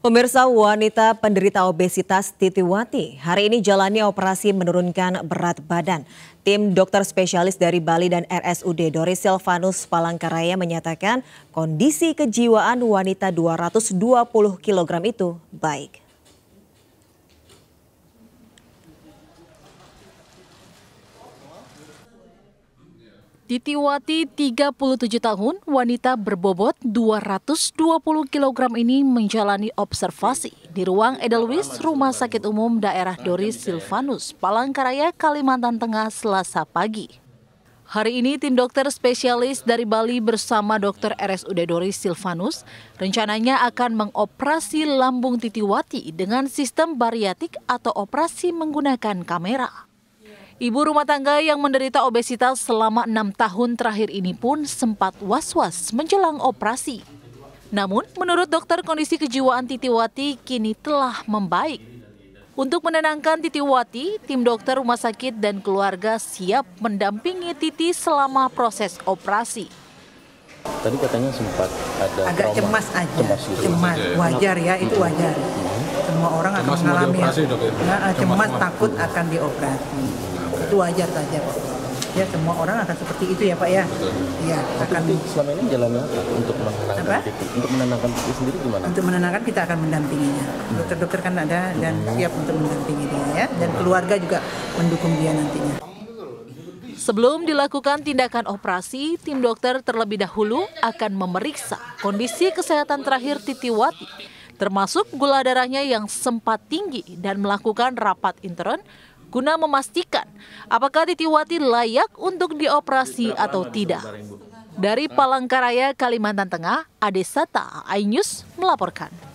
Pemirsa wanita penderita obesitas Titiwati hari ini jalani operasi menurunkan berat badan. Tim dokter spesialis dari Bali dan RSUD Doris Silvanus Palangkaraya menyatakan kondisi kejiwaan wanita 220 kg itu baik. Titiwati 37 tahun, wanita berbobot 220 kg ini menjalani observasi di ruang Edelweiss Rumah Sakit Umum Daerah Doris Silvanus, Palangkaraya, Kalimantan Tengah, Selasa pagi. Hari ini tim dokter spesialis dari Bali bersama dokter RSUD Doris Silvanus rencananya akan mengoperasi lambung Titiwati dengan sistem bariatik atau operasi menggunakan kamera. Ibu rumah tangga yang menderita obesitas selama enam tahun terakhir ini pun sempat was-was menjelang operasi. Namun, menurut dokter kondisi kejiwaan Titiwati kini telah membaik. Untuk menenangkan Titiwati, tim dokter rumah sakit dan keluarga siap mendampingi Titi selama proses operasi. Tadi katanya sempat ada agak trauma. cemas aja, cemas, gitu. cemas. Iya, iya. wajar ya itu iya. wajar. Semua orang akan mengalami ya. ya? cemas, cemas takut akan dioperasi itu wajar saja kok ya semua orang akan seperti itu ya pak ya iya akan selama ini jalannya untuk menenangkan apa? Titik. untuk menenangkan titik sendiri gimana untuk menenangkan kita akan mendampinginya hmm. dokter-dokter kan ada dan hmm. siap untuk mendampingi dia ya dan keluarga juga mendukung dia nantinya Sebelum dilakukan tindakan operasi, tim dokter terlebih dahulu akan memeriksa kondisi kesehatan terakhir Titi Wati, termasuk gula darahnya yang sempat tinggi dan melakukan rapat intern guna memastikan apakah Titiwati layak untuk dioperasi atau tidak. Dari Palangkaraya, Kalimantan Tengah, Adesata, iNews melaporkan.